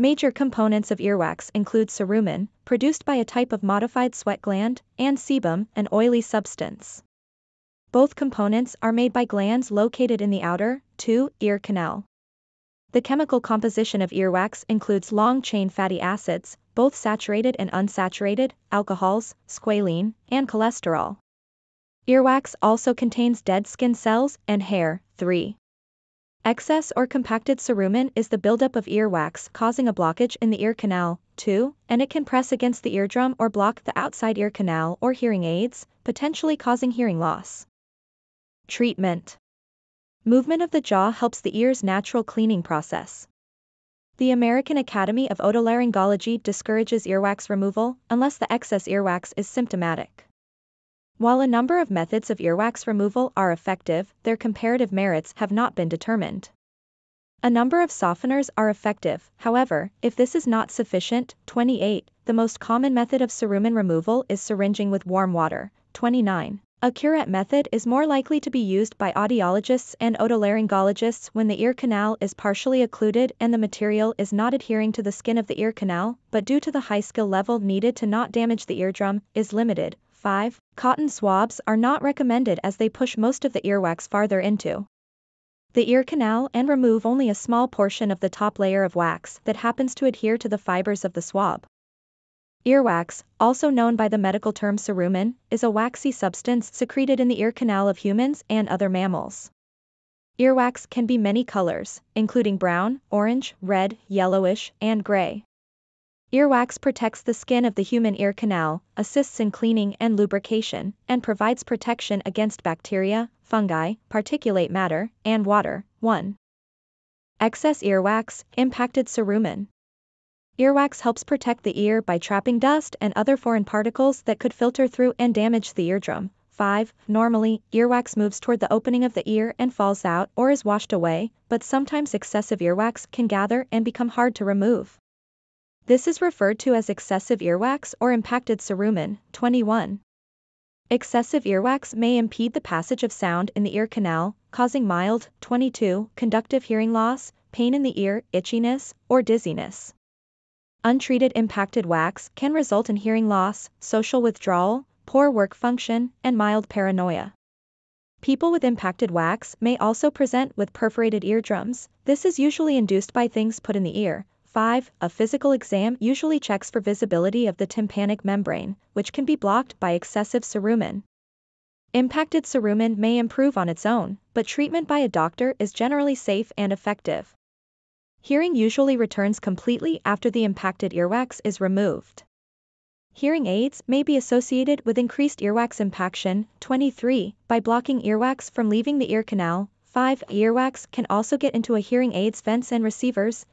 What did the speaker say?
Major components of earwax include cerumen, produced by a type of modified sweat gland, and sebum, an oily substance. Both components are made by glands located in the outer, two, ear canal. The chemical composition of earwax includes long-chain fatty acids, both saturated and unsaturated, alcohols, squalene, and cholesterol. Earwax also contains dead skin cells and hair, 3. Excess or compacted cerumen is the buildup of earwax causing a blockage in the ear canal, too, and it can press against the eardrum or block the outside ear canal or hearing aids, potentially causing hearing loss. Treatment Movement of the jaw helps the ear's natural cleaning process. The American Academy of Otolaryngology discourages earwax removal unless the excess earwax is symptomatic. While a number of methods of earwax removal are effective, their comparative merits have not been determined. A number of softeners are effective, however, if this is not sufficient, 28, the most common method of cerumen removal is syringing with warm water, 29. A curette method is more likely to be used by audiologists and otolaryngologists when the ear canal is partially occluded and the material is not adhering to the skin of the ear canal, but due to the high skill level needed to not damage the eardrum, is limited. 5. Cotton swabs are not recommended as they push most of the earwax farther into the ear canal and remove only a small portion of the top layer of wax that happens to adhere to the fibers of the swab. Earwax, also known by the medical term cerumen, is a waxy substance secreted in the ear canal of humans and other mammals. Earwax can be many colors, including brown, orange, red, yellowish, and gray. Earwax protects the skin of the human ear canal, assists in cleaning and lubrication, and provides protection against bacteria, fungi, particulate matter, and water. 1. Excess earwax, impacted cerumen. Earwax helps protect the ear by trapping dust and other foreign particles that could filter through and damage the eardrum. 5. Normally, earwax moves toward the opening of the ear and falls out or is washed away, but sometimes excessive earwax can gather and become hard to remove. This is referred to as excessive earwax or impacted cerumen. 21. Excessive earwax may impede the passage of sound in the ear canal, causing mild 22 conductive hearing loss, pain in the ear, itchiness, or dizziness. Untreated impacted wax can result in hearing loss, social withdrawal, poor work function, and mild paranoia. People with impacted wax may also present with perforated eardrums. This is usually induced by things put in the ear, 5. A physical exam usually checks for visibility of the tympanic membrane, which can be blocked by excessive cerumen. Impacted cerumen may improve on its own, but treatment by a doctor is generally safe and effective. Hearing usually returns completely after the impacted earwax is removed. Hearing aids may be associated with increased earwax impaction, 23, by blocking earwax from leaving the ear canal, 5. Earwax can also get into a hearing aid's vents and receivers,